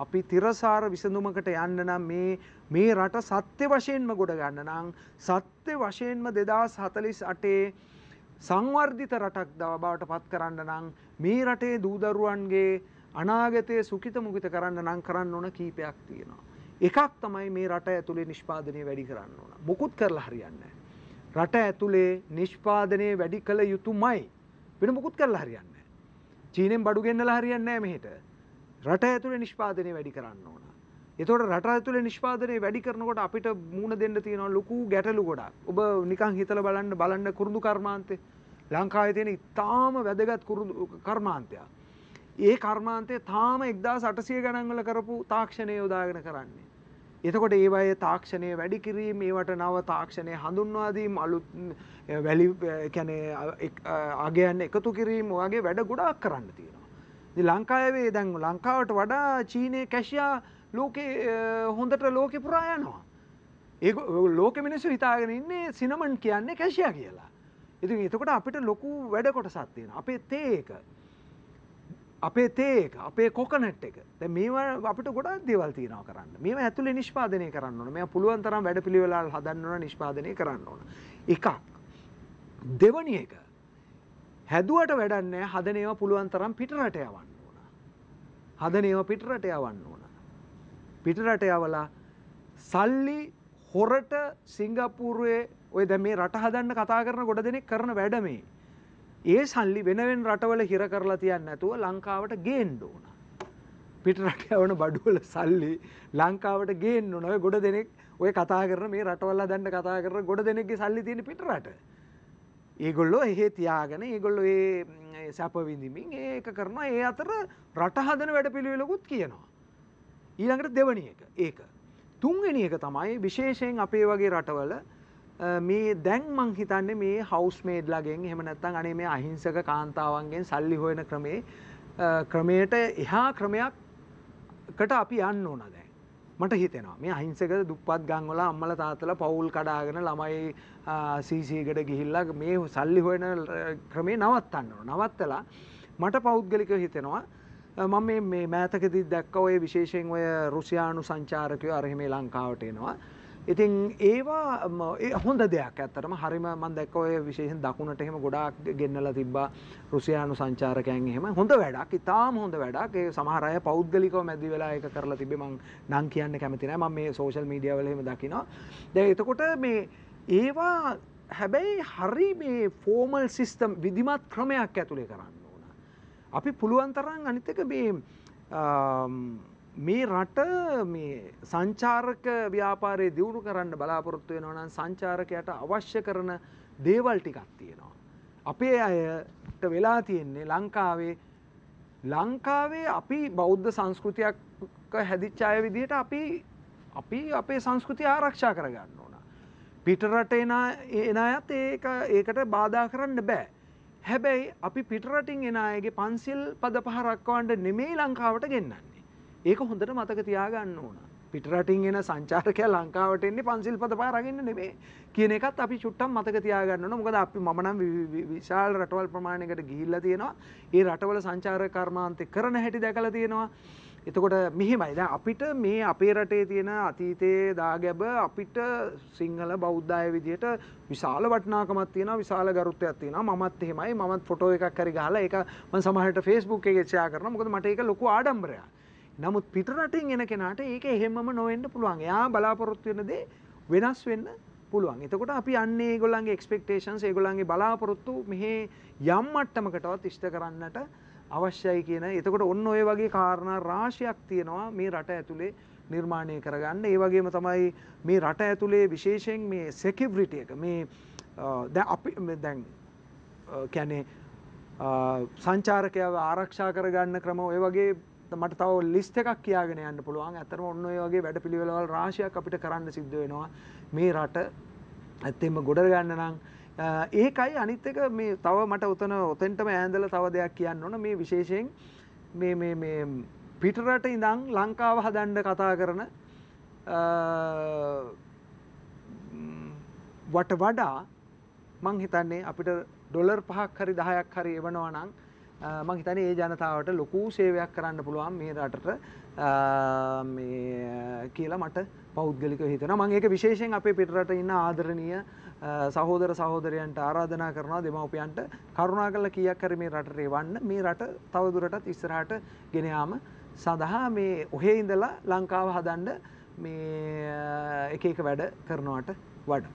අපි තිරසාර විසඳුමකට යන්න නම් මේ මේ රට සත්‍ය වශයෙන්ම ගොඩ ගන්න නම් සත්‍ය වශයෙන්ම 2048 සංවර්ධිත රටක් දව බවට පත් කරන්න නම් මේ රටේ දූදරුවන්ගේ අනාගතයේ සුඛිත මුඛිත කරන්න නම් කරන්න ඕන කීපයක් තියෙනවා. එකක් තමයි මේ රට ඇතුලේ නිෂ්පාදනය වැඩි කරන්න ඕන. මොකුත් කරලා හරියන්නේ රට ඇතුලේ නිෂ්පාදනය වැඩි කළ යුතුමයි. වෙන මොකුත් කරලා හරියන්නේ නැහැ. චීනෙන් බඩු ගෙන්නලා හරියන්නේ නැහැ මෙහෙට. රට ඇතුළ නිෂ්පාදනය වැඩි කරන්න ඕන. එතොට රට ඇතුළ නිෂ්පාදනය වැඩි කරනකොට අපිට මූුණ දෙන්න තියෙනවා ලොකු ගැටලු ගොඩක් ඔබ නිකං හිතල බලන්න බලන්න කුරුදු කර්මාන්තය ලංකාය තියෙන ඉතාම වැදගත් කුරුදු කර්මාන්තයක්. ඒ කර්මාන්තය තාම එක්දා සටසිය ගණන්වල කරපු තාක්ෂණය යොදාගෙන කරන්නේ. එතකොට ඒ අය තාක්ෂණය වැඩි කිරීම ඒවට නව තාක්ෂණය හඳුන්වාදීම් අලුත් වැලි කැනේ අගයන් එකතු කිරීම වගේ වැඩ ගොඩක් කරන්න තියෙන. ලංකාවේ දැන් ලංකාවට වඩා චීනය කැෂයා ලෝකේ හොඳට ලෝකෙ පුරා යනවා. ඒ ලෝක මිනිස්සු හිතාගෙන ඉන්නේ සිනමන් කියන්නේ කැෂයා කියලා. ඉතින් එතකොට අපිට ලොකු වැඩ කොටසක් තියෙනවා. අපේ තේ එක. අපේ තේ එක, අපේ කොකනට් එක. දැන් මේවා අපිට ගොඩක් දේවල් තියෙනවා කරන්න. මේවා ඇතුලේ නිෂ්පාදනය කරන්න ඕන. මේවා පුළුවන් තරම් වැඩපිළිවෙළල් හදන්න ඕන, නිෂ්පාදනය කරන්න ඕන. එකක්. දෙවැනි එක. හැදුවට වැඩන්නේ හදන ඒවා පුළුවන් තරම් පිටරට යවන්න ඕන. හදන ඒවා පිටරට යවන්න ඕන. පිටරට යවලා සල්ලි හොරට සිංගප්පූරුවේ ඔය දැන් මේ රට හදන්න කතා කරන ගොඩ දෙනෙක් කරන වැඩ මේ. ඒ සල්ලි වෙන වෙන රටවල හිර කරලා තියන්න නැතුව ලංකාවට ගේන්න ඕන. පිටරට යවන බඩුවල සල්ලි ලංකාවට ගේන්න ඕන. ඔය ගොඩ දෙනෙක් ඔය කතා කරන මේ රටවල හදන්න කතා කරන ගොඩ දෙනෙක්ගේ සල්ලි තියෙන පිටරට. ඒගොල්ලෝ එහෙ තියාගෙන ඒගොල්ලො ඒ සැපවිඳමින් ඒක කරනවා ඒ අතර රට හදන වැඩ පිළිවෙලකුත් කියනවා. ඊළඟට දෙවනි එක ඒක. තුන්වෙනි එක තමයි විශේෂයෙන් අපේ වගේ රටවල මේ දැන් මං හිතන්නේ මේ හවුස්මේඩ්ලගෙන් එහෙම නැත්නම් අනේ මේ අහිංසක කාන්තාවන්ගෙන් සල්ලි හොයන ක්‍රමේ ක්‍රමයට එහා ක්‍රමයක්කට අපි යන්න ඕන දැන්. මට හිතෙනවා මේ අහිංසක දුප්පත් ගංවල අම්මල තාත්තල පවුල් කඩාගෙන ළමයි සීසීකට ගිහිල්ලා මේ සල්ලි හොයන ක්‍රමේ නවත්තන්නනවා නවත්තලා මට පෞද්ගලික හිතෙනවා මම මේ මෑතකදී දැක්ක ඔය විශේෂයෙන් ඔය රුසියානු සංචාරකයෝ අරහෙමේ ලංකාවට එනවා ඉතින් ඒවා හොඳ දෙයක් ඇත්තරම හරිම මන් දැක්ක ඔය විශේෂෙන් දකුණට එහෙම ගොඩාක් ගෙන්නලා තිබ්බා රුසියානු සංචාරකයන් එහෙම හොඳ වැඩක් ඉතාම හොඳ වැඩක් ඒ සමහර අය පෞද්ගලිකව මැදි වෙලා ඒක කරලා තිබ්බේ මං නම් කියන්න කැමති නෑ මම මේ සෝෂල් මීඩියා වල එහෙම දකිනවා දැන් එතකොට මේ ඒවා හැබැයි හරි මේ ෆෝමල් සිස්ටම් විධිමත් ක්‍රමයක් ඇතුලේ කරන්න ඕන අපි පුළුවන් තරම් අනිත් එක මේ මේ රට සංචාරක ව්‍යාපාරය දියුණු කරන්න බලාපොරොත්තු වෙනවනම් සංචාරකයට අවශ්‍ය කරන දේවල් ටිකක් තියෙනවා. අපේ අයට වෙලා තියෙන්නේ ලංකාවේ ලංකාවේ අපි බෞද්ධ සංස්කෘතියක් හැදිච්චාය විදිහට අපි අපි අපේ සංස්කෘතිය ආරක්ෂා කරගන්න ඕන. පිටරට එන එන අයත් ඒක ඒකට බාධා කරන්න බෑ. හැබැයි අපි පිටරටින් එන අයගේ පන්සිල් පද පහ රක්කවන්න නෙමෙයි ලංකාවට ගෙන්නන්නේ. ඒක හොඳට මතක තියාගන්න ඕන පිටරටින් එන සංචාරකය ලංකාවට එන්නේ පන්සිල් පද පා රගන්න නෙමේ කියන එකත් අපි චුට්ටම් මතක තියාගන්න මොකද අපි මනම් විශාල් රටවල් ප්‍රමාණයකට ගිහිල්ල තියෙනවා ඒ රටවල සංචාර කර්මාන්තය කරන හැටි දැකල තියෙනවා එතකොට මෙහෙමයි දැන් අපිට මේ අපේ රටේ තියෙන අතීතයේ දාගැබ අපිට සිංහල බෞද්ධය විදිහට විශාල වටිනාකමක් තියෙනවා විශාල ගරුත්වයක් තියෙනවා මමත් එහෙමයි මමත් ෆොටෝ එකක් හරි ගහලා ඒක මම සමහරට Facebook එකේ ෂෙයා කරනවා මොකද මට ඒක ලොකු ආඩම්බරයක් නමුත් පිටරටින් එන කෙනාට ඒක එහෙමම නොවෙන්න පුළුවන්. එයා බලාපොරොත්තු වෙන දේ වෙනස් වෙන්න පුළුවන්. එතකොට අපි අන්න ඒගොල්ලන්ගේ එක්ස්පෙක්ටේෂන්ස් ඒගොල්ලන්ගේ බලාපොරොත්තු මෙහි යම් මට්ටමකටවත් ඉෂ්ට කරන්නට අවශ්‍යයි කියන. එතකොට ඔන්න ඔය වගේ කාරණා රාශියක් තියෙනවා මේ රට ඇතුලේ නිර්මාණය කරගන්න. ඒ වගේම තමයි මේ රට ඇතුලේ විශේෂයෙන් මේ security එක මේ දැන් අපි දැන් කියන්නේ සංචාරකයව ආරක්ෂා කරගන්න ක්‍රම ඔය වගේ මට තව ලිස්ට එකක් කියාගෙන යන්න පුළුවන් ඇතරම ඔන්න ඔයගේ වැඩ පිළිවෙලවල් රාශයක් අපිට කරන්න සිද්ධ වෙනවා මේ රට ඇත්තෙම ගොඩ ගන්න නම් ඒකයි අනිත්තක මේ තව මට උතන ඔතෙන්ටම ඇඳල තව දෙයක් කියන්න ඕන මේ විශේෂයෙන් මේ මේ මේ පිටරට ඉඳං ලංකාව හදන්ඩ කතා කරන වට වඩා මං හිතන්නේ අපිට ඩොලර් පහක් හරි දහයක් හරි එවනවා නං මං හිතන්නේ ඒ ජනතාවට ලොකු සේවයක් කරන්න පුළුවන් මේ රටට කියලා මට පෞද්ගලික හිතන මං ඒක විශේෂයෙන් අපේ පිටරට ඉන්න ආදරණීය සහෝදර සහෝදරයන්ට ආරාධනා කරනවා දෙමව්පියන්ට කරුණා කරලා කීයක් හරි මේ රටට එවන්න මේ රට තවදුරටත් ඉස්සරහට ගෙන යාම සඳහා මේ ඔහේ ඉඳලා ලංකාව හදන්න මේ එක එක වැඩ කරනවට වඩා